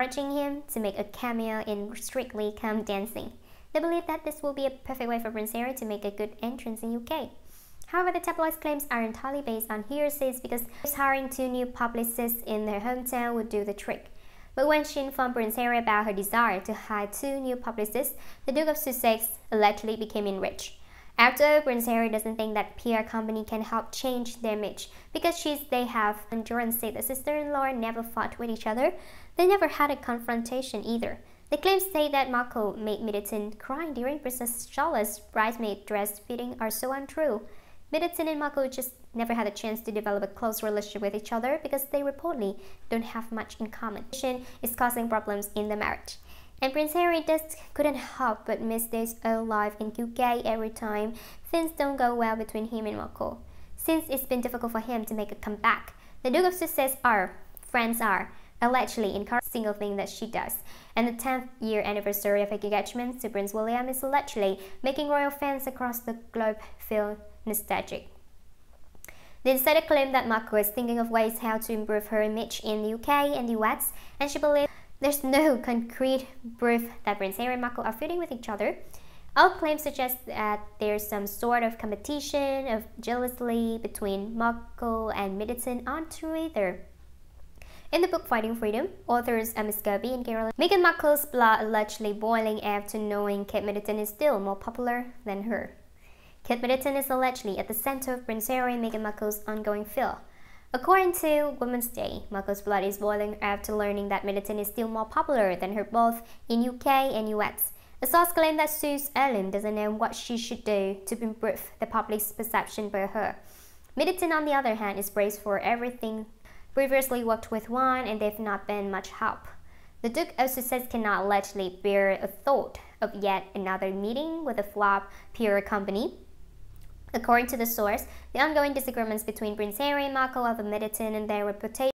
encouraging him to make a cameo in Strictly Come Dancing. They believe that this will be a perfect way for Prince Harry to make a good entrance in UK. However, the tabloid's claims are entirely based on hearsays because hiring two new publicists in their hometown would do the trick. But when she informed Prince Harry about her desire to hire two new publicists, the Duke of Sussex allegedly became enraged. After Harry doesn't think that PR company can help change their image because she's they have and Jordan say the sister-in-law never fought with each other. They never had a confrontation either. The claims say that Marco made Middleton cry during Princess Charlotte's bridesmaid dress fitting are so untrue. Middleton and Marco just never had a chance to develop a close relationship with each other because they reportedly don't have much in common. is causing problems in the marriage. And Prince Harry just couldn't help but miss his old life in UK every time things don't go well between him and Marco. Since it's been difficult for him to make a comeback, the Duke of Sussex are, friends are, allegedly in every single thing that she does. And the 10th year anniversary of her engagement to Prince William is allegedly making royal fans across the globe feel nostalgic. The insider claimed that Marco is thinking of ways how to improve her image in the UK and the US, and she believes there's no concrete proof that Brinsay and Mako are feuding with each other. All claims suggest that there's some sort of competition of jealousy between Mako and Middleton on Twitter. In the book Fighting Freedom, authors Emma Scobie and Carolyn Megan Markle's blood allegedly boiling after knowing Kate Middleton is still more popular than her. Kate Middleton is allegedly at the center of Prince Harry and Meghan Markle's ongoing feud. According to Women's Day, Marco's blood is boiling after learning that Middleton is still more popular than her both in UK and US. A source claimed that Suze Ellen doesn't know what she should do to improve the public's perception of her. Middleton, on the other hand, is praised for everything. Previously worked with one and they've not been much help. The Duke also says cannot allegedly bear a thought of yet another meeting with a flop peer company According to the source, the ongoing disagreements between Prince Harry and Markle have admitted in their reputation